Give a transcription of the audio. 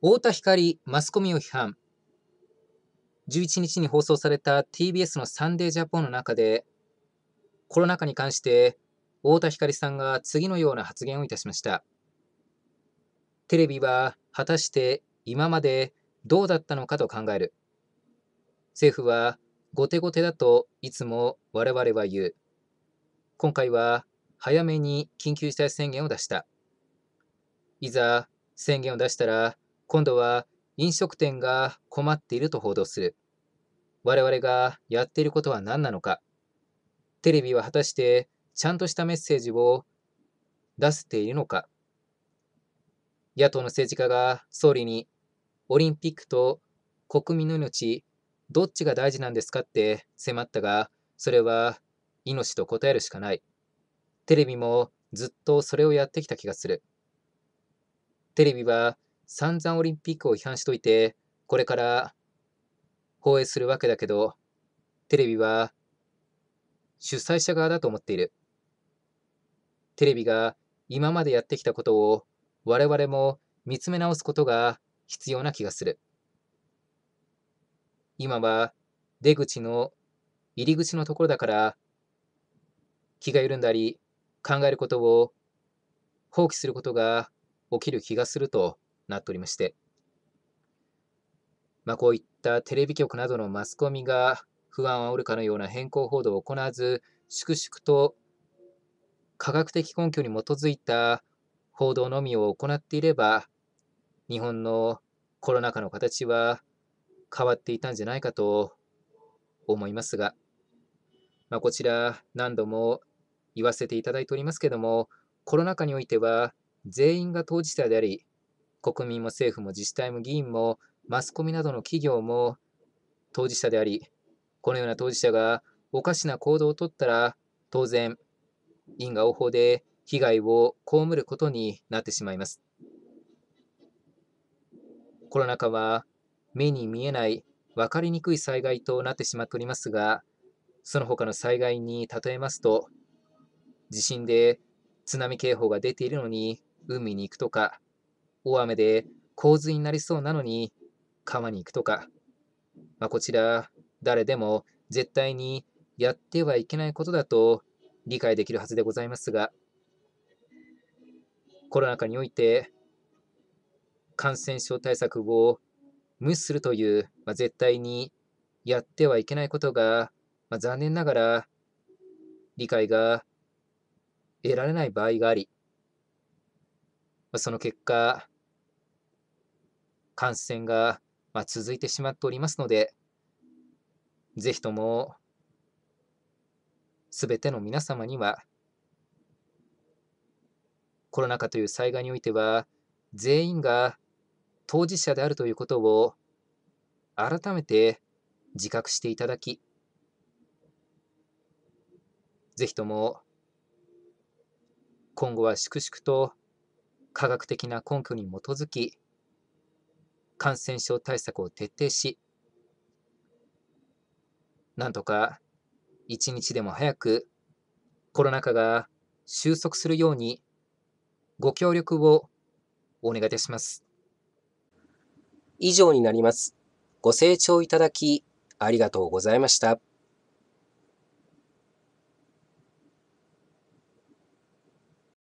太田光マスコミを批判11日に放送された TBS の「サンデージャポン」の中でコロナ禍に関して太田光さんが次のような発言をいたしましたテレビは果たして今までどうだったのかと考える政府は後手後手だといつも我々は言う今回は早めに緊急事態宣言を出したいざ宣言を出したら今度は飲食店が困っていると報道する。我々がやっていることは何なのか。テレビは果たしてちゃんとしたメッセージを出せているのか。野党の政治家が総理にオリンピックと国民の命、どっちが大事なんですかって迫ったが、それは命と答えるしかない。テレビもずっとそれをやってきた気がする。テレビは散々オリンピックを批判しといて、これから放映するわけだけど、テレビは主催者側だと思っている。テレビが今までやってきたことを我々も見つめ直すことが必要な気がする。今は出口の入り口のところだから気が緩んだり考えることを放棄することが起きる気がするとなっておりまして、まあ、こういったテレビ局などのマスコミが不安を煽るかのような変更報道を行わず、粛々と科学的根拠に基づいた報道のみを行っていれば、日本のコロナ禍の形は変わっていたんじゃないかと思いますが、まあ、こちら何度も言わせていただいておりますけども、コロナ禍においては全員が当事者であり、国民も政府も自治体も議員もマスコミなどの企業も当事者であり、このような当事者がおかしな行動をとったら、当然、因果応報で被害を被ることになってしまいます。コロナ禍は目に見えない、分かりにくい災害となってしまっておりますが、その他の災害に例えますと、地震で津波警報が出ているのに海に行くとか、大雨で洪水になりそうなのに川に行くとか、まあ、こちら誰でも絶対にやってはいけないことだと理解できるはずでございますがコロナ禍において感染症対策を無視するという、まあ、絶対にやってはいけないことが、まあ、残念ながら理解が得られない場合があり、まあ、その結果感染が続いてしまっておりますので、ぜひとも、すべての皆様には、コロナ禍という災害においては、全員が当事者であるということを改めて自覚していただき、ぜひとも今後は粛々と科学的な根拠に基づき感染症対策を徹底し、なんとか一日でも早くコロナ禍が収束するようにご協力をお願いいたします。以上になります。ご清聴いただきありがとうございました。